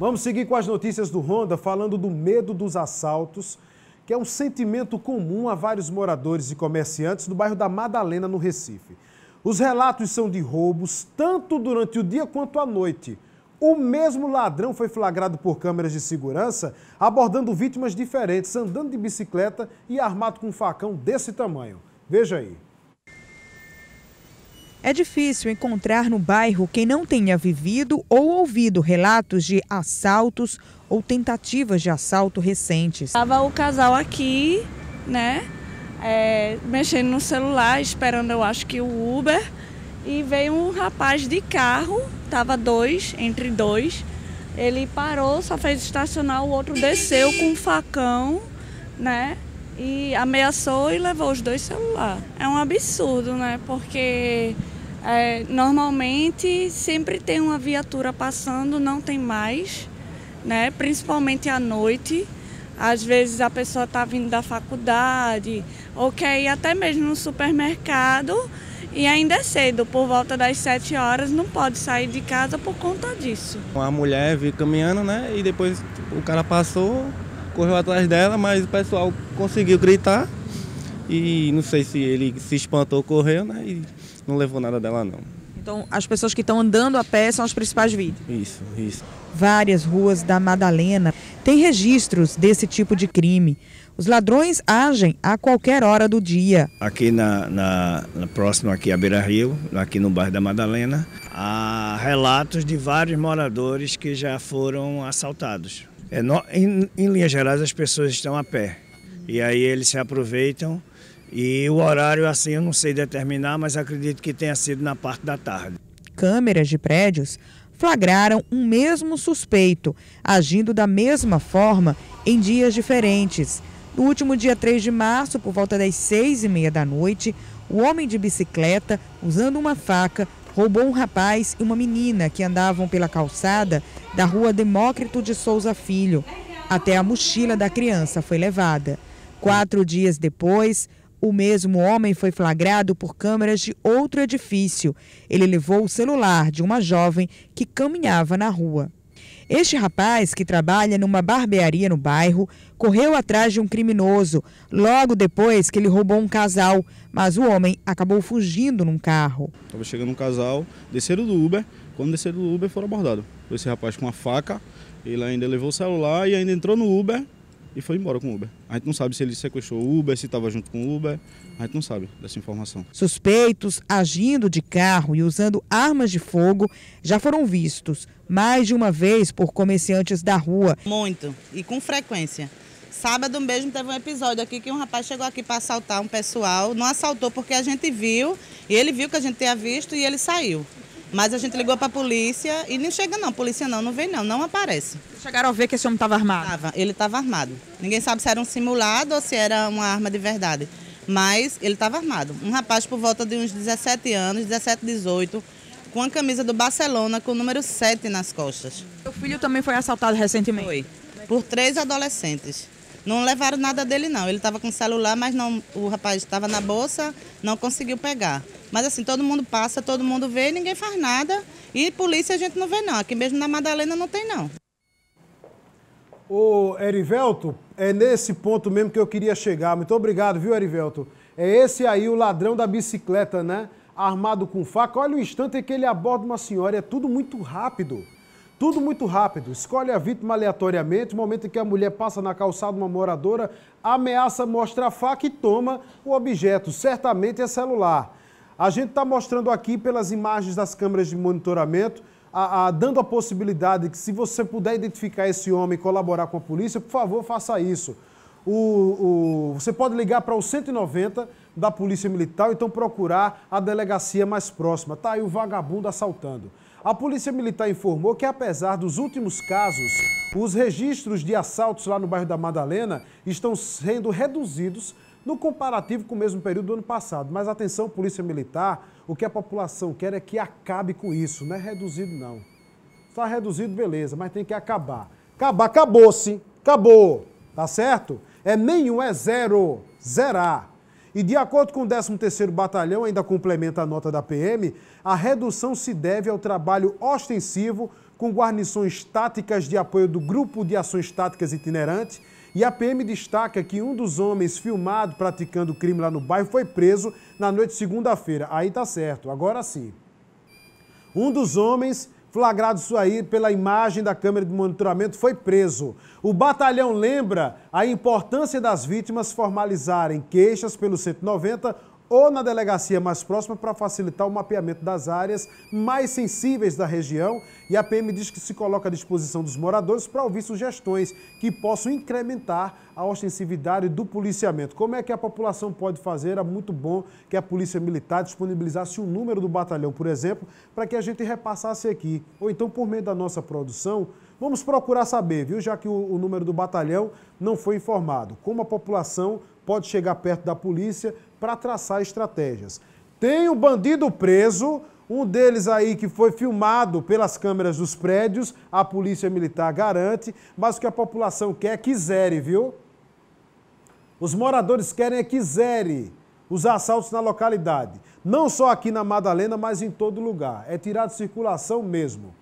Vamos seguir com as notícias do Honda, falando do medo dos assaltos, que é um sentimento comum a vários moradores e comerciantes do bairro da Madalena, no Recife. Os relatos são de roubos, tanto durante o dia quanto à noite. O mesmo ladrão foi flagrado por câmeras de segurança, abordando vítimas diferentes, andando de bicicleta e armado com um facão desse tamanho. Veja aí. É difícil encontrar no bairro quem não tenha vivido ou ouvido relatos de assaltos ou tentativas de assalto recentes. Estava o casal aqui, né? É, mexendo no celular, esperando, eu acho que o Uber, e veio um rapaz de carro, tava dois, entre dois. Ele parou, só fez estacionar, o outro desceu com um facão, né? E ameaçou e levou os dois celulares. É um absurdo, né? Porque é, normalmente sempre tem uma viatura passando, não tem mais, né? principalmente à noite. Às vezes a pessoa está vindo da faculdade ou quer ir até mesmo no supermercado e ainda é cedo, por volta das 7 horas, não pode sair de casa por conta disso. A mulher veio caminhando, né? E depois o cara passou, correu atrás dela, mas o pessoal conseguiu gritar. E não sei se ele se espantou, correu, né? E não levou nada dela não. Então, as pessoas que estão andando a pé são as principais vítimas. Isso, isso. Várias ruas da Madalena têm registros desse tipo de crime. Os ladrões agem a qualquer hora do dia. Aqui na, na, na próximo aqui a Beira Rio, aqui no bairro da Madalena, há relatos de vários moradores que já foram assaltados. É, no, em, em linhas gerais, as pessoas estão a pé. E aí eles se aproveitam e o horário, assim, eu não sei determinar, mas acredito que tenha sido na parte da tarde. Câmeras de prédios flagraram um mesmo suspeito, agindo da mesma forma em dias diferentes. No último dia 3 de março, por volta das 6 e meia da noite, o homem de bicicleta, usando uma faca, roubou um rapaz e uma menina que andavam pela calçada da rua Demócrito de Souza Filho. Até a mochila da criança foi levada. Quatro dias depois, o mesmo homem foi flagrado por câmeras de outro edifício. Ele levou o celular de uma jovem que caminhava na rua. Este rapaz, que trabalha numa barbearia no bairro, correu atrás de um criminoso logo depois que ele roubou um casal, mas o homem acabou fugindo num carro. Estava chegando um casal, desceram do Uber, quando desceram do Uber foram abordados. Esse rapaz com uma faca, ele ainda levou o celular e ainda entrou no Uber e foi embora com o Uber. A gente não sabe se ele sequestrou o Uber, se estava junto com o Uber, a gente não sabe dessa informação. Suspeitos agindo de carro e usando armas de fogo já foram vistos mais de uma vez por comerciantes da rua. Muito e com frequência. Sábado mesmo teve um episódio aqui que um rapaz chegou aqui para assaltar um pessoal, não assaltou porque a gente viu e ele viu que a gente tinha visto e ele saiu. Mas a gente ligou para a polícia e não chega não, polícia não, não vem não, não aparece. Chegaram a ver que esse homem estava armado? Tava, ele estava armado. Ninguém sabe se era um simulado ou se era uma arma de verdade. Mas ele estava armado. Um rapaz por volta de uns 17 anos, 17, 18, com a camisa do Barcelona com o número 7 nas costas. Seu filho também foi assaltado recentemente? Foi, por três adolescentes. Não levaram nada dele não, ele estava com celular, mas não, o rapaz estava na bolsa, não conseguiu pegar. Mas assim, todo mundo passa, todo mundo vê, ninguém faz nada. E polícia a gente não vê não. Aqui mesmo na Madalena não tem não. Ô Erivelto, é nesse ponto mesmo que eu queria chegar. Muito obrigado, viu, Erivelto? É esse aí o ladrão da bicicleta, né? Armado com faca. Olha o instante em que ele aborda uma senhora. É tudo muito rápido. Tudo muito rápido. Escolhe a vítima aleatoriamente. O momento em que a mulher passa na calçada uma moradora, ameaça mostra a faca e toma o objeto. Certamente é celular. A gente está mostrando aqui pelas imagens das câmeras de monitoramento, a, a, dando a possibilidade que, se você puder identificar esse homem e colaborar com a polícia, por favor, faça isso. O, o, você pode ligar para o 190 da Polícia Militar ou então procurar a delegacia mais próxima. Tá aí o vagabundo assaltando. A Polícia Militar informou que, apesar dos últimos casos, os registros de assaltos lá no bairro da Madalena estão sendo reduzidos no comparativo com o mesmo período do ano passado. Mas atenção, Polícia Militar, o que a população quer é que acabe com isso, não é reduzido não. Está reduzido, beleza, mas tem que acabar. Acabar, acabou-se, acabou, tá certo? É nenhum, é zero, zerar. E de acordo com o 13º Batalhão, ainda complementa a nota da PM, a redução se deve ao trabalho ostensivo com guarnições táticas de apoio do Grupo de Ações Táticas itinerantes. E a PM destaca que um dos homens filmado praticando crime lá no bairro foi preso na noite de segunda-feira. Aí tá certo, agora sim. Um dos homens flagrado aí pela imagem da câmera de monitoramento, foi preso. O batalhão lembra a importância das vítimas formalizarem queixas pelo 190 ou na delegacia mais próxima para facilitar o mapeamento das áreas mais sensíveis da região. E a PM diz que se coloca à disposição dos moradores para ouvir sugestões que possam incrementar a ostensividade do policiamento. Como é que a população pode fazer? É muito bom que a Polícia Militar disponibilizasse um número do batalhão, por exemplo, para que a gente repassasse aqui. Ou então, por meio da nossa produção, Vamos procurar saber, viu? Já que o, o, número do batalhão não foi informado. Como a população pode chegar perto da polícia para traçar estratégias. Tem o bandido preso, um deles aí que foi filmado pelas câmeras dos prédios, a polícia militar garante, mas o que a população quer é que zere, viu? Os moradores querem é que zere os assaltos na localidade. Não só aqui na Madalena, mas em todo lugar. É tirar de circulação mesmo.